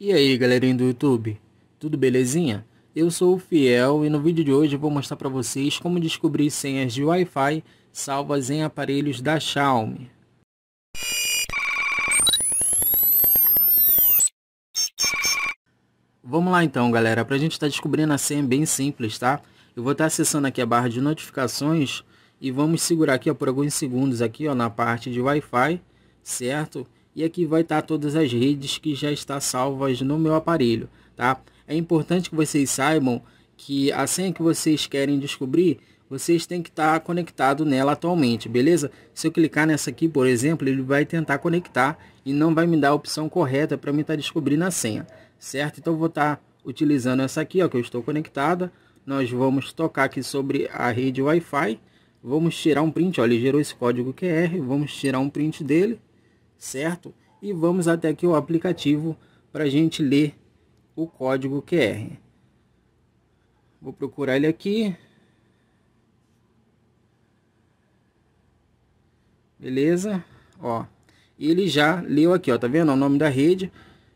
E aí galerinha do YouTube, tudo belezinha? Eu sou o Fiel e no vídeo de hoje vou mostrar para vocês como descobrir senhas de Wi-Fi salvas em aparelhos da Xiaomi. Vamos lá então galera, para a gente estar tá descobrindo a senha é bem simples, tá? Eu vou estar tá acessando aqui a barra de notificações e vamos segurar aqui ó, por alguns segundos aqui ó, na parte de Wi-Fi, certo? e aqui vai estar todas as redes que já está salvas no meu aparelho, tá? É importante que vocês saibam que a senha que vocês querem descobrir, vocês têm que estar conectado nela atualmente, beleza? Se eu clicar nessa aqui, por exemplo, ele vai tentar conectar e não vai me dar a opção correta para mim estar tá descobrindo a senha, certo? Então vou estar tá utilizando essa aqui, ó, que eu estou conectada. Nós vamos tocar aqui sobre a rede Wi-Fi. Vamos tirar um print, ó, ele gerou esse código QR, vamos tirar um print dele certo? E vamos até aqui o aplicativo para a gente ler o código QR. Vou procurar ele aqui. Beleza? Ó, ele já leu aqui, ó, tá vendo? O nome da rede,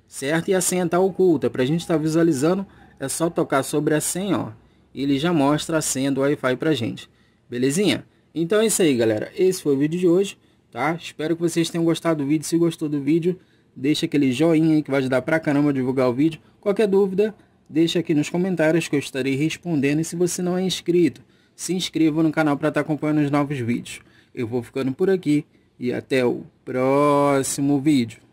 certo? E a senha tá oculta. Para a gente estar tá visualizando, é só tocar sobre a senha, ó. Ele já mostra a senha do Wi-Fi para gente. Belezinha? Então é isso aí, galera. Esse foi o vídeo de hoje tá? Espero que vocês tenham gostado do vídeo. Se gostou do vídeo, deixa aquele joinha aí que vai ajudar pra caramba a divulgar o vídeo. Qualquer dúvida, deixa aqui nos comentários que eu estarei respondendo. E se você não é inscrito, se inscreva no canal para estar tá acompanhando os novos vídeos. Eu vou ficando por aqui e até o próximo vídeo.